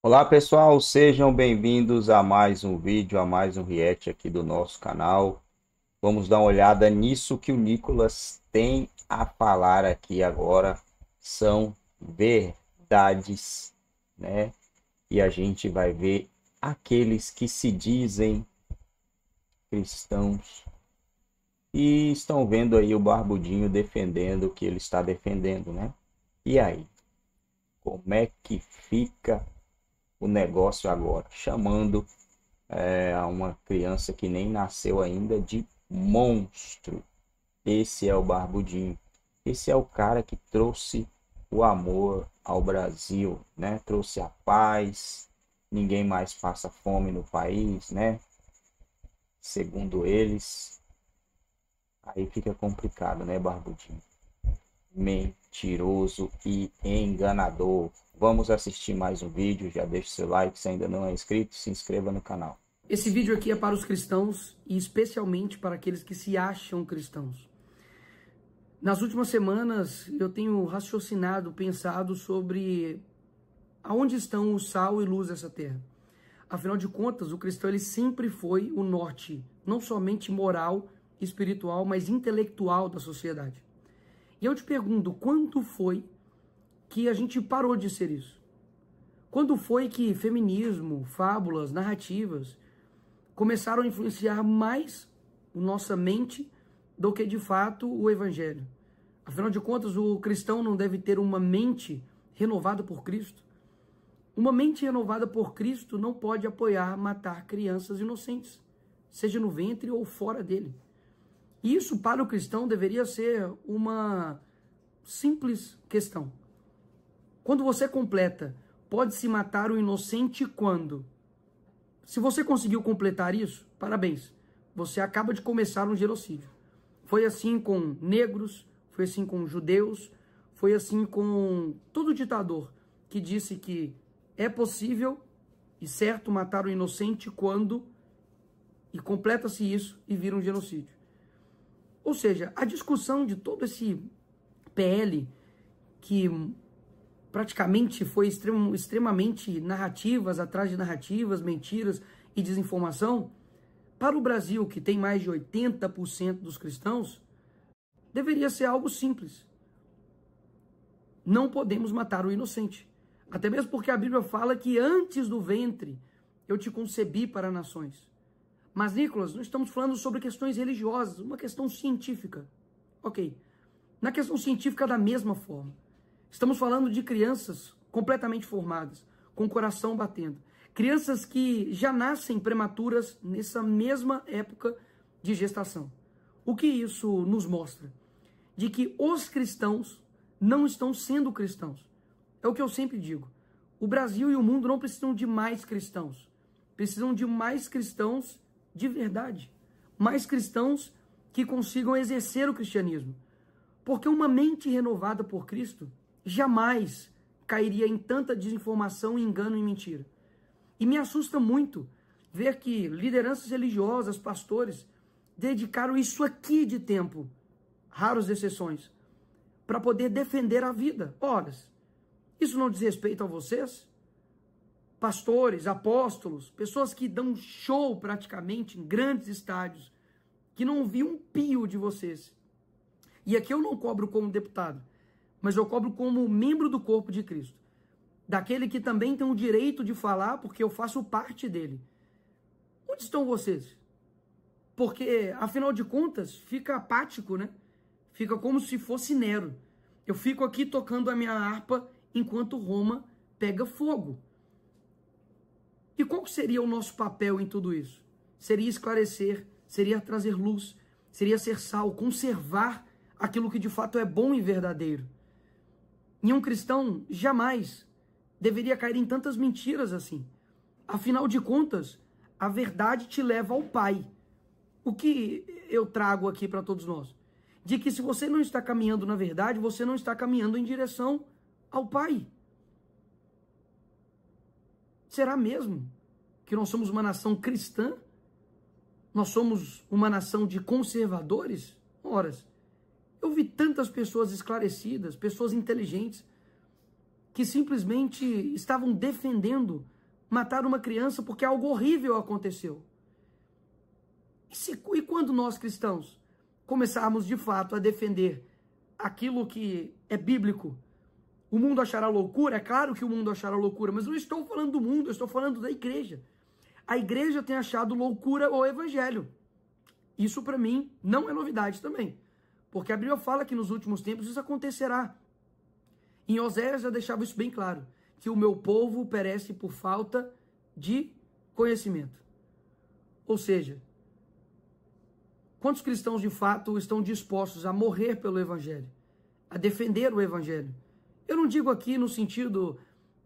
Olá pessoal, sejam bem-vindos a mais um vídeo, a mais um react aqui do nosso canal. Vamos dar uma olhada nisso que o Nicolas tem a falar aqui agora. São verdades, né? E a gente vai ver aqueles que se dizem cristãos e estão vendo aí o Barbudinho defendendo o que ele está defendendo, né? E aí? Como é que fica o negócio agora, chamando é, uma criança que nem nasceu ainda de monstro. Esse é o Barbudinho. Esse é o cara que trouxe o amor ao Brasil, né? Trouxe a paz. Ninguém mais passa fome no país, né? Segundo eles. Aí fica complicado, né, Barbudinho? Mentiroso e enganador. Vamos assistir mais um vídeo, já o seu like se ainda não é inscrito, se inscreva no canal. Esse vídeo aqui é para os cristãos e especialmente para aqueles que se acham cristãos. Nas últimas semanas eu tenho raciocinado, pensado sobre aonde estão o sal e luz dessa terra. Afinal de contas, o cristão ele sempre foi o norte, não somente moral, espiritual, mas intelectual da sociedade. E eu te pergunto, quanto foi que a gente parou de ser isso. Quando foi que feminismo, fábulas, narrativas começaram a influenciar mais nossa mente do que de fato o evangelho? Afinal de contas, o cristão não deve ter uma mente renovada por Cristo? Uma mente renovada por Cristo não pode apoiar matar crianças inocentes, seja no ventre ou fora dele. Isso para o cristão deveria ser uma simples questão. Quando você completa, pode-se matar o inocente quando? Se você conseguiu completar isso, parabéns. Você acaba de começar um genocídio. Foi assim com negros, foi assim com judeus, foi assim com todo ditador que disse que é possível e certo matar o inocente quando e completa-se isso e vira um genocídio. Ou seja, a discussão de todo esse PL que praticamente foi extremamente narrativas, atrás de narrativas, mentiras e desinformação, para o Brasil, que tem mais de 80% dos cristãos, deveria ser algo simples. Não podemos matar o inocente. Até mesmo porque a Bíblia fala que antes do ventre eu te concebi para nações. Mas, Nicolas, não estamos falando sobre questões religiosas, uma questão científica. Ok. Na questão científica, da mesma forma. Estamos falando de crianças completamente formadas, com o coração batendo. Crianças que já nascem prematuras nessa mesma época de gestação. O que isso nos mostra? De que os cristãos não estão sendo cristãos. É o que eu sempre digo. O Brasil e o mundo não precisam de mais cristãos. Precisam de mais cristãos de verdade. Mais cristãos que consigam exercer o cristianismo. Porque uma mente renovada por Cristo jamais cairia em tanta desinformação, engano e mentira. E me assusta muito ver que lideranças religiosas, pastores, dedicaram isso aqui de tempo, raras exceções, para poder defender a vida. Ora, isso não diz respeito a vocês? Pastores, apóstolos, pessoas que dão show praticamente em grandes estádios, que não vi um pio de vocês. E aqui eu não cobro como deputado, mas eu cobro como membro do corpo de Cristo, daquele que também tem o direito de falar, porque eu faço parte dele. Onde estão vocês? Porque, afinal de contas, fica apático, né? Fica como se fosse Nero. Eu fico aqui tocando a minha harpa enquanto Roma pega fogo. E qual seria o nosso papel em tudo isso? Seria esclarecer, seria trazer luz, seria ser sal, conservar aquilo que de fato é bom e verdadeiro. E um cristão jamais deveria cair em tantas mentiras assim. Afinal de contas, a verdade te leva ao Pai. O que eu trago aqui para todos nós? De que se você não está caminhando na verdade, você não está caminhando em direção ao Pai. Será mesmo que nós somos uma nação cristã? Nós somos uma nação de conservadores? Horas. Eu vi tantas pessoas esclarecidas, pessoas inteligentes, que simplesmente estavam defendendo matar uma criança porque algo horrível aconteceu. E, se, e quando nós cristãos começarmos de fato a defender aquilo que é bíblico, o mundo achará loucura? É claro que o mundo achará loucura, mas não estou falando do mundo, eu estou falando da igreja. A igreja tem achado loucura o evangelho. Isso para mim não é novidade também. Porque a Bíblia fala que nos últimos tempos isso acontecerá. Em Oséias já deixava isso bem claro, que o meu povo perece por falta de conhecimento. Ou seja, quantos cristãos de fato estão dispostos a morrer pelo Evangelho, a defender o Evangelho? Eu não digo aqui no sentido,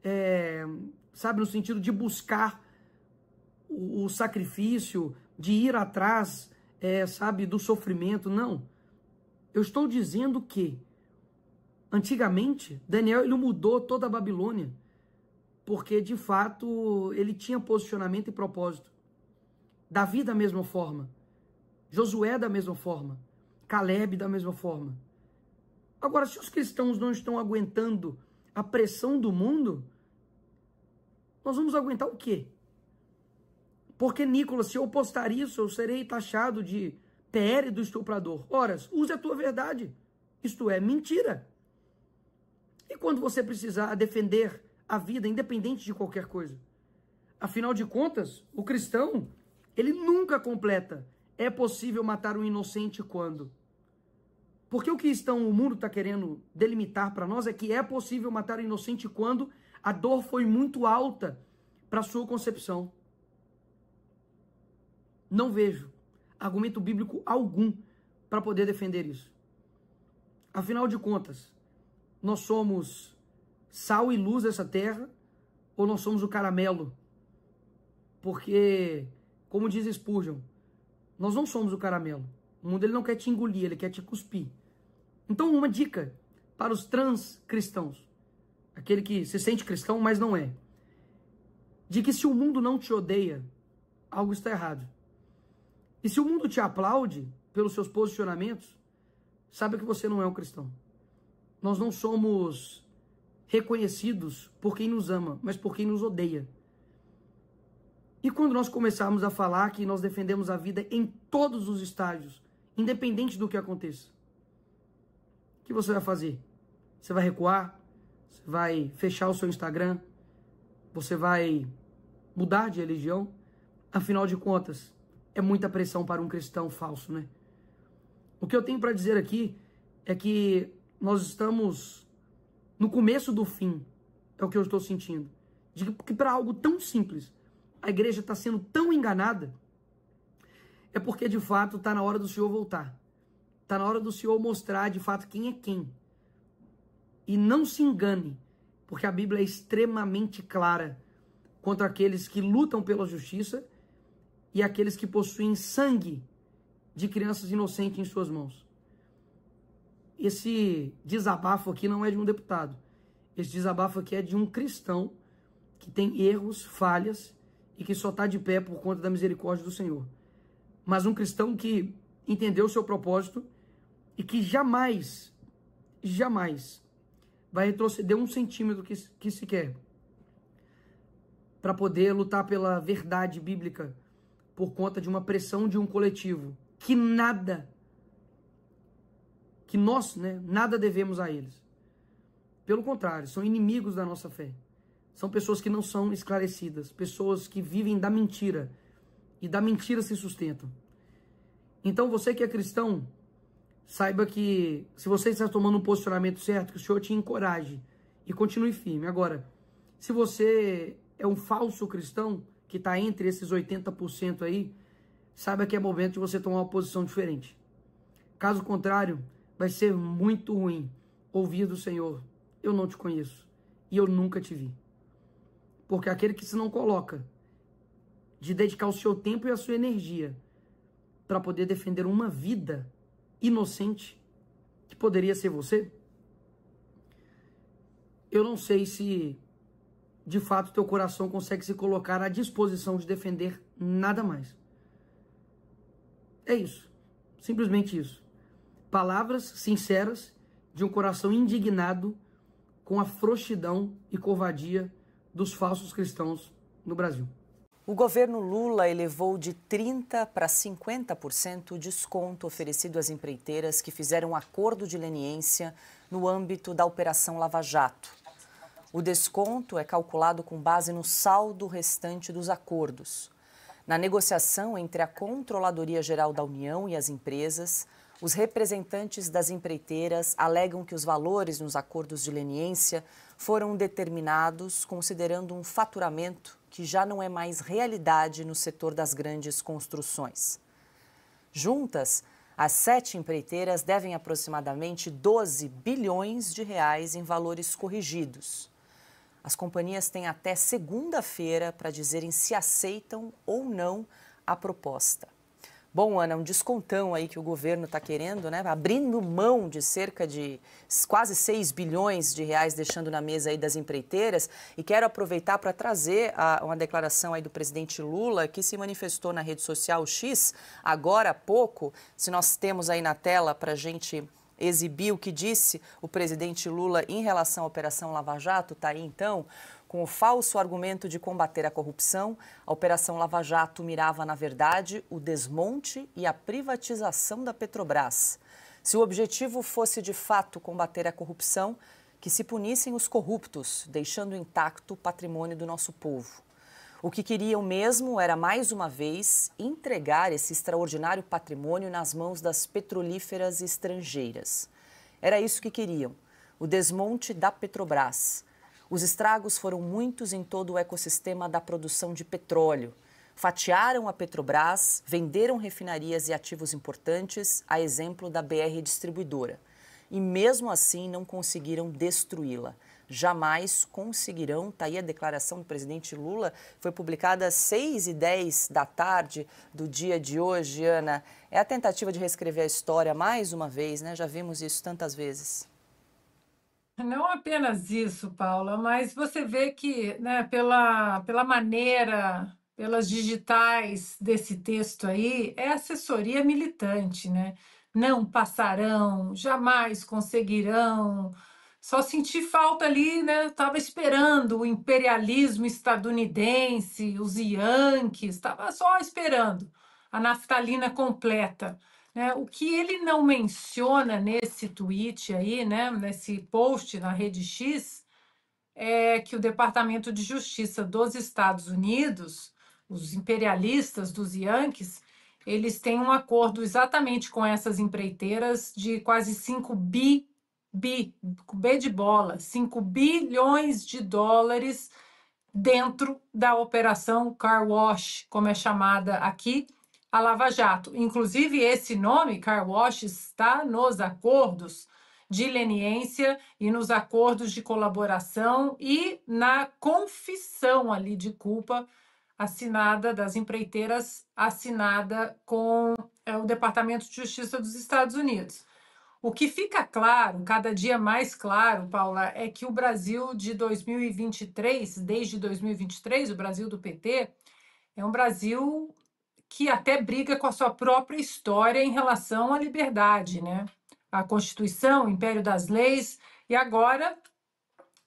é, sabe, no sentido de buscar o, o sacrifício, de ir atrás, é, sabe, do sofrimento, não. Eu estou dizendo que, antigamente, Daniel ele mudou toda a Babilônia, porque de fato ele tinha posicionamento e propósito. Davi da mesma forma, Josué da mesma forma, Caleb da mesma forma. Agora, se os cristãos não estão aguentando a pressão do mundo, nós vamos aguentar o quê? Porque, Nicolas, se eu postar isso, eu serei taxado de adultério do estuprador. Ora, use a tua verdade, isto é, mentira. E quando você precisar defender a vida, independente de qualquer coisa? Afinal de contas, o cristão, ele nunca completa. É possível matar um inocente quando? Porque o que estão, o mundo está querendo delimitar para nós é que é possível matar um inocente quando a dor foi muito alta para sua concepção. Não vejo argumento bíblico algum para poder defender isso. Afinal de contas, nós somos sal e luz dessa terra ou nós somos o caramelo? Porque, como diz Spurgeon, nós não somos o caramelo. O mundo ele não quer te engolir, ele quer te cuspir. Então, uma dica para os trans cristãos, aquele que se sente cristão, mas não é, de que se o mundo não te odeia, algo está errado. E se o mundo te aplaude pelos seus posicionamentos, sabe que você não é um cristão. Nós não somos reconhecidos por quem nos ama, mas por quem nos odeia. E quando nós começarmos a falar que nós defendemos a vida em todos os estágios, independente do que aconteça, o que você vai fazer? Você vai recuar? Você vai fechar o seu Instagram? Você vai mudar de religião? Afinal de contas, é muita pressão para um cristão falso, né? O que eu tenho para dizer aqui é que nós estamos no começo do fim, é o que eu estou sentindo. De que para algo tão simples, a igreja está sendo tão enganada, é porque de fato está na hora do Senhor voltar. Está na hora do Senhor mostrar de fato quem é quem. E não se engane, porque a Bíblia é extremamente clara contra aqueles que lutam pela justiça e aqueles que possuem sangue de crianças inocentes em suas mãos. Esse desabafo aqui não é de um deputado. Esse desabafo aqui é de um cristão que tem erros, falhas e que só está de pé por conta da misericórdia do Senhor. Mas um cristão que entendeu o seu propósito e que jamais, jamais vai retroceder um centímetro que, que sequer para poder lutar pela verdade bíblica por conta de uma pressão de um coletivo que nada, que nós, né, nada devemos a eles. Pelo contrário, são inimigos da nossa fé. São pessoas que não são esclarecidas, pessoas que vivem da mentira e da mentira se sustentam. Então você que é cristão, saiba que se você está tomando um posicionamento certo, que o Senhor te encoraje e continue firme. Agora, se você é um falso cristão, que está entre esses 80% aí, saiba que é momento de você tomar uma posição diferente. Caso contrário, vai ser muito ruim ouvir do Senhor: Eu não te conheço e eu nunca te vi. Porque aquele que se não coloca de dedicar o seu tempo e a sua energia para poder defender uma vida inocente, que poderia ser você, eu não sei se de fato teu coração consegue se colocar à disposição de defender nada mais. É isso. Simplesmente isso. Palavras sinceras de um coração indignado com a frouxidão e covardia dos falsos cristãos no Brasil. O governo Lula elevou de 30% para 50% o desconto oferecido às empreiteiras que fizeram acordo de leniência no âmbito da Operação Lava Jato. O desconto é calculado com base no saldo restante dos acordos. Na negociação entre a Controladoria Geral da União e as empresas, os representantes das empreiteiras alegam que os valores nos acordos de leniência foram determinados considerando um faturamento que já não é mais realidade no setor das grandes construções. Juntas, as sete empreiteiras devem aproximadamente 12 bilhões de reais em valores corrigidos. As companhias têm até segunda-feira para dizerem se aceitam ou não a proposta. Bom, Ana, um descontão aí que o governo está querendo, né? Abrindo mão de cerca de quase 6 bilhões de reais, deixando na mesa aí das empreiteiras. E quero aproveitar para trazer a, uma declaração aí do presidente Lula, que se manifestou na rede social X agora há pouco. Se nós temos aí na tela para a gente exibir o que disse o presidente Lula em relação à Operação Lava Jato, tá aí então, com o falso argumento de combater a corrupção, a Operação Lava Jato mirava, na verdade, o desmonte e a privatização da Petrobras. Se o objetivo fosse de fato combater a corrupção, que se punissem os corruptos, deixando intacto o patrimônio do nosso povo. O que queriam mesmo era, mais uma vez, entregar esse extraordinário patrimônio nas mãos das petrolíferas estrangeiras. Era isso que queriam: o desmonte da Petrobras. Os estragos foram muitos em todo o ecossistema da produção de petróleo. Fatiaram a Petrobras, venderam refinarias e ativos importantes, a exemplo da BR Distribuidora. E mesmo assim não conseguiram destruí-la jamais conseguirão. Está aí a declaração do presidente Lula, foi publicada às 6 e 10 da tarde do dia de hoje, Ana. É a tentativa de reescrever a história mais uma vez, né? Já vimos isso tantas vezes. Não apenas isso, Paula, mas você vê que, né, pela, pela maneira, pelas digitais desse texto aí, é assessoria militante, né? Não passarão, jamais conseguirão, só senti falta ali, né? Estava esperando o imperialismo estadunidense, os Yankees, estava só esperando a naftalina completa. Né? O que ele não menciona nesse tweet aí, né? nesse post na rede X, é que o Departamento de Justiça dos Estados Unidos, os imperialistas dos Yankees, eles têm um acordo exatamente com essas empreiteiras de quase 5 bi bi, B de bola, 5 bilhões de dólares dentro da operação Car Wash, como é chamada aqui, a Lava Jato. Inclusive, esse nome, Car Wash, está nos acordos de leniência e nos acordos de colaboração e na confissão ali de culpa assinada das empreiteiras assinada com é, o Departamento de Justiça dos Estados Unidos. O que fica claro, cada dia mais claro, Paula, é que o Brasil de 2023, desde 2023, o Brasil do PT, é um Brasil que até briga com a sua própria história em relação à liberdade, né? A Constituição, o Império das Leis, e agora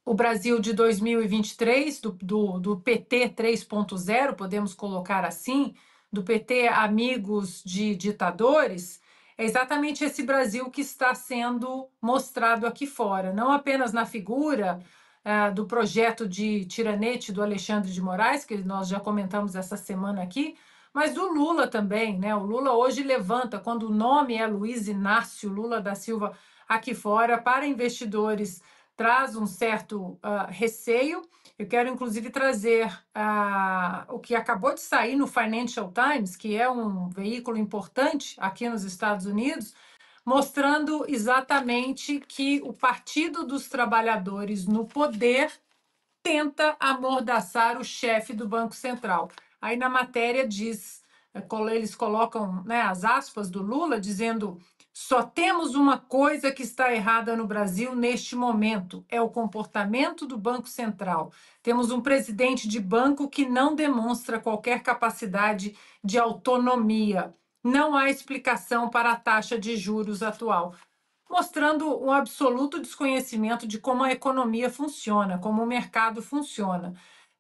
o Brasil de 2023, do, do, do PT 3.0, podemos colocar assim, do PT Amigos de Ditadores é exatamente esse Brasil que está sendo mostrado aqui fora, não apenas na figura uh, do projeto de tiranete do Alexandre de Moraes, que nós já comentamos essa semana aqui, mas do Lula também, né? O Lula hoje levanta, quando o nome é Luiz Inácio Lula da Silva aqui fora, para investidores traz um certo uh, receio. Eu quero, inclusive, trazer uh, o que acabou de sair no Financial Times, que é um veículo importante aqui nos Estados Unidos, mostrando exatamente que o Partido dos Trabalhadores no poder tenta amordaçar o chefe do Banco Central. Aí na matéria diz, eh, eles colocam né, as aspas do Lula, dizendo só temos uma coisa que está errada no Brasil neste momento: é o comportamento do Banco Central. Temos um presidente de banco que não demonstra qualquer capacidade de autonomia. Não há explicação para a taxa de juros atual, mostrando um absoluto desconhecimento de como a economia funciona, como o mercado funciona.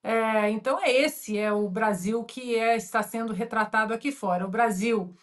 É, então, é esse é o Brasil que é, está sendo retratado aqui fora. O Brasil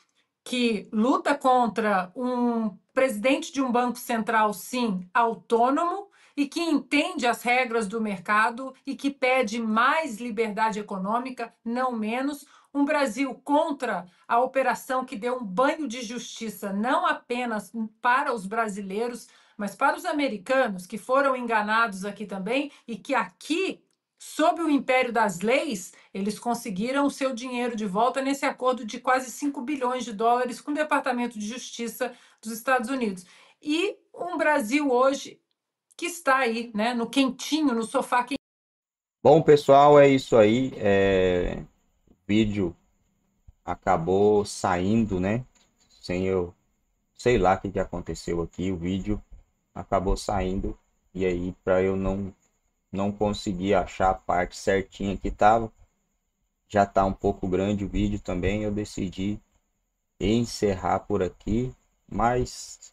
que luta contra um presidente de um banco central, sim, autônomo e que entende as regras do mercado e que pede mais liberdade econômica, não menos. Um Brasil contra a operação que deu um banho de justiça, não apenas para os brasileiros, mas para os americanos que foram enganados aqui também e que aqui sob o império das leis, eles conseguiram o seu dinheiro de volta nesse acordo de quase 5 bilhões de dólares com o Departamento de Justiça dos Estados Unidos. E um Brasil hoje que está aí, né, no quentinho, no sofá quentinho. Bom, pessoal, é isso aí. É... O vídeo acabou saindo, né? Sem eu. Sei lá o que aconteceu aqui. O vídeo acabou saindo. E aí, para eu não não consegui achar a parte certinha que tava. Já tá um pouco grande o vídeo também, eu decidi encerrar por aqui, mas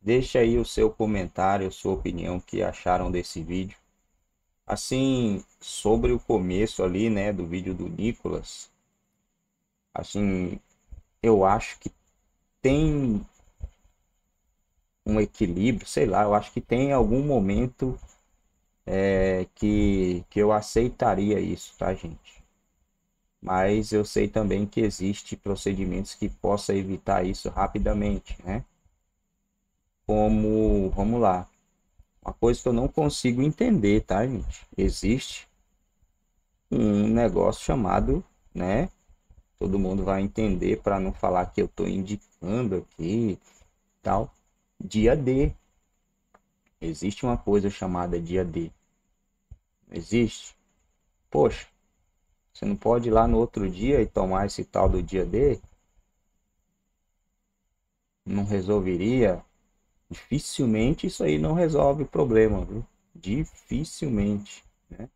deixa aí o seu comentário, sua opinião que acharam desse vídeo. Assim, sobre o começo ali, né, do vídeo do Nicolas, assim, eu acho que tem um equilíbrio, sei lá, eu acho que tem algum momento é, que, que eu aceitaria isso, tá, gente? Mas eu sei também que existe procedimentos que possa evitar isso rapidamente, né? Como, vamos lá, uma coisa que eu não consigo entender, tá, gente? Existe um negócio chamado, né? Todo mundo vai entender para não falar que eu tô indicando aqui, tal. Dia D, Existe uma coisa chamada dia D. Não existe? Poxa, você não pode ir lá no outro dia e tomar esse tal do dia D? Não resolveria? Dificilmente isso aí não resolve o problema, viu? Dificilmente, né?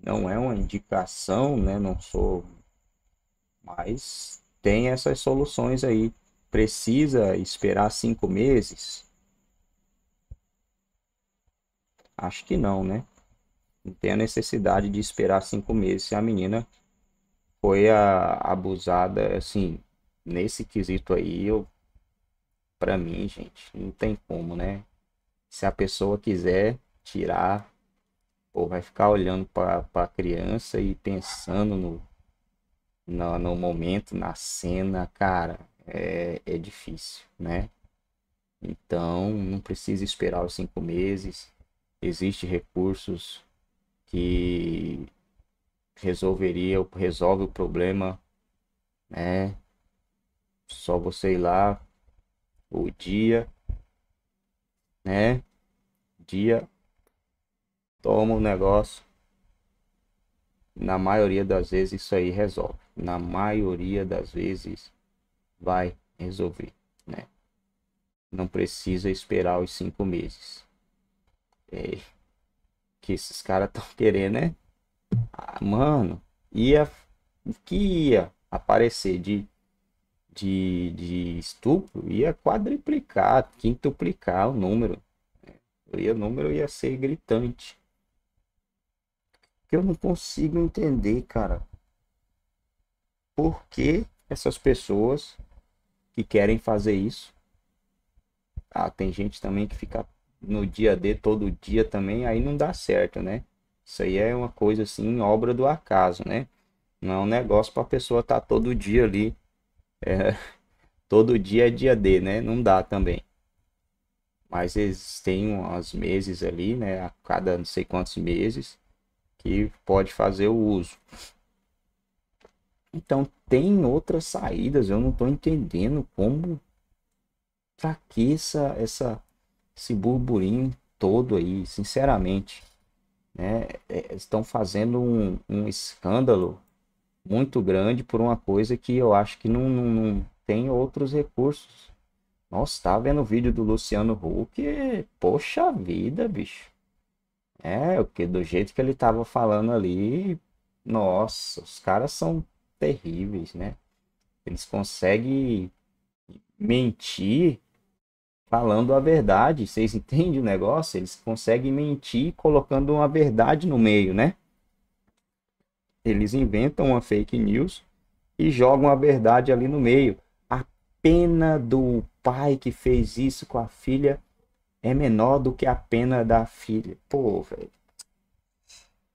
Não é uma indicação, né? Não sou... Mas tem essas soluções aí. Precisa esperar cinco meses? Acho que não, né? Não tem a necessidade de esperar cinco meses se a menina foi a, abusada, assim, nesse quesito aí, eu, pra mim, gente, não tem como, né? Se a pessoa quiser tirar, ou vai ficar olhando para a criança e pensando no, no, no, momento, na cena, cara, é, é difícil, né? Então, não precisa esperar os cinco meses existe recursos que resolveria, resolve o problema, né? Só você ir lá o dia, né? Dia toma o negócio. Na maioria das vezes isso aí resolve. Na maioria das vezes vai resolver, né? Não precisa esperar os cinco meses. É, que esses caras estão querendo, né? Ah, mano, ia. que ia aparecer de, de, de estupro ia quadriplicar, quintuplicar o número. É, e O número ia ser gritante. Que eu não consigo entender, cara. Por que essas pessoas que querem fazer isso? Ah, tem gente também que fica no dia D todo dia também, aí não dá certo, né? Isso aí é uma coisa assim, obra do acaso, né? Não é um negócio para a pessoa estar tá todo dia ali. É, todo dia é dia D, né? Não dá também. Mas existem uns meses ali, né? A cada não sei quantos meses que pode fazer o uso. Então tem outras saídas. Eu não estou entendendo como. Pra tá que essa, essa esse burburinho todo aí, sinceramente, né, é, estão fazendo um, um, escândalo muito grande por uma coisa que eu acho que não, não, não tem outros recursos. Nossa, tá vendo o vídeo do Luciano Huck? Poxa vida, bicho. É, que do jeito que ele tava falando ali, nossa, os caras são terríveis, né? Eles conseguem mentir falando a verdade. Vocês entendem o negócio? Eles conseguem mentir colocando uma verdade no meio, né? Eles inventam uma fake news e jogam a verdade ali no meio. A pena do pai que fez isso com a filha é menor do que a pena da filha. Pô, velho.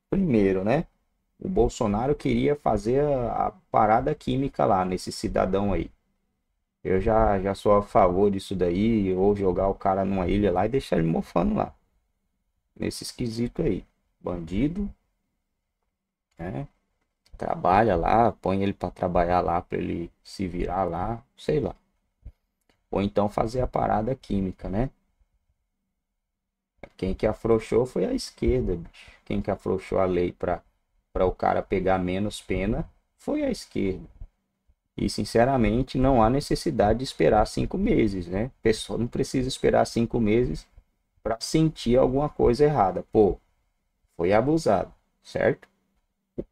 Primeiro, né? O Bolsonaro queria fazer a, a parada química lá nesse cidadão aí. Eu já, já sou a favor disso daí, ou jogar o cara numa ilha lá e deixar ele mofando lá. Nesse esquisito aí. Bandido, né? Trabalha lá, põe ele para trabalhar lá, para ele se virar lá, sei lá. Ou então fazer a parada química, né? Quem que afrouxou foi a esquerda, bicho. Quem que afrouxou a lei para o cara pegar menos pena foi a esquerda. E, sinceramente, não há necessidade de esperar cinco meses, né? Pessoal, pessoa não precisa esperar cinco meses para sentir alguma coisa errada. Pô, foi abusado, certo?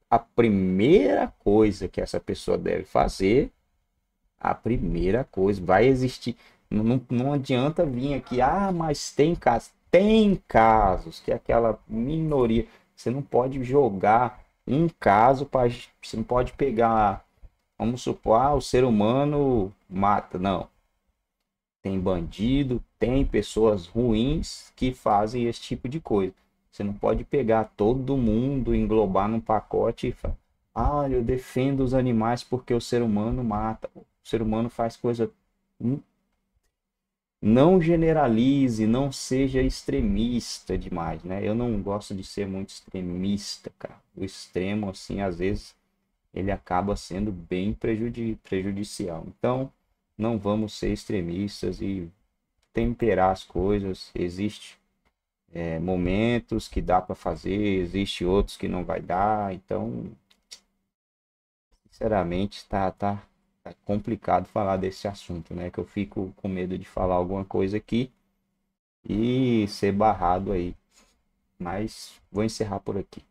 A primeira coisa que essa pessoa deve fazer, a primeira coisa, vai existir. Não, não adianta vir aqui, ah, mas tem casos. Tem casos que aquela minoria. Você não pode jogar um caso para. Você não pode pegar Vamos supor, ah, o ser humano mata. Não. Tem bandido, tem pessoas ruins que fazem esse tipo de coisa. Você não pode pegar todo mundo, englobar num pacote e falar: ah, eu defendo os animais porque o ser humano mata. O ser humano faz coisa. Hum, não generalize, não seja extremista demais, né? Eu não gosto de ser muito extremista, cara. O extremo, assim, às vezes ele acaba sendo bem prejudici prejudicial. Então, não vamos ser extremistas e temperar as coisas. Existe é, momentos que dá para fazer, existe outros que não vai dar. Então, sinceramente, está tá, tá complicado falar desse assunto, né? Que eu fico com medo de falar alguma coisa aqui e ser barrado aí. Mas vou encerrar por aqui.